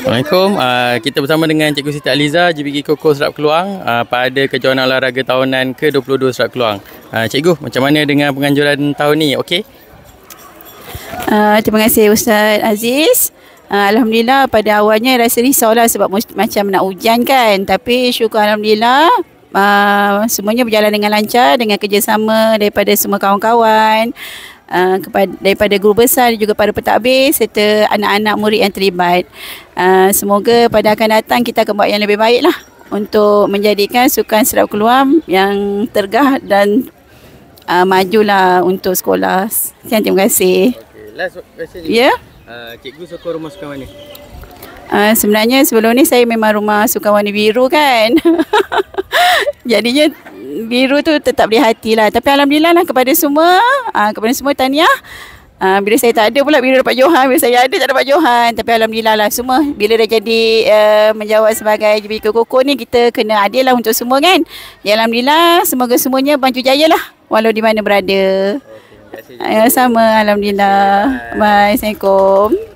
Assalamualaikum. Uh, kita bersama dengan Cikgu Siti Aliza, JPK Koko Serap Keluang uh, pada kejohanan olahraga tahunan ke-22 Serap Keluang. Uh, Cikgu, macam mana dengan penganjuran tahun ni? Okey? Uh, terima kasih Ustaz Aziz. Uh, Alhamdulillah pada awalnya rasa risau lah sebab macam nak hujan kan. Tapi syukur Alhamdulillah uh, semuanya berjalan dengan lancar dengan kerjasama daripada semua kawan-kawan. Ah, kepada daripada guru besar juga para pentadbir serta anak-anak murid yang terlibat. Uh, semoga pada akan datang kita akan buat yang lebih baik lah untuk menjadikan sukan serap keluam yang tergah dan uh, majulah untuk sekolah. Sekian terima kasih. Okay. Last question. Ya. Yeah? Uh, cikgu sokong rumah sukan mana? Uh, sebenarnya sebelum ni saya memang rumah sukan warna biru kan. Jadinya biru tu tetap di hati lah. Tapi Alhamdulillah lah kepada semua, uh, kepada semua tanya Uh, ah, bila saya tak ada pula Bila dapat Johan Bila saya ada tak dapat Johan Tapi Alhamdulillah lah Semua Bila dah jadi uh, Menjawab sebagai Jepika Koko ni Kita kena adil lah Untuk semua kan Ya Alhamdulillah Semoga semuanya Baju jaya lah Walau di mana berada okay, ya, Sama Alhamdulillah Bye, Bye. Assalamualaikum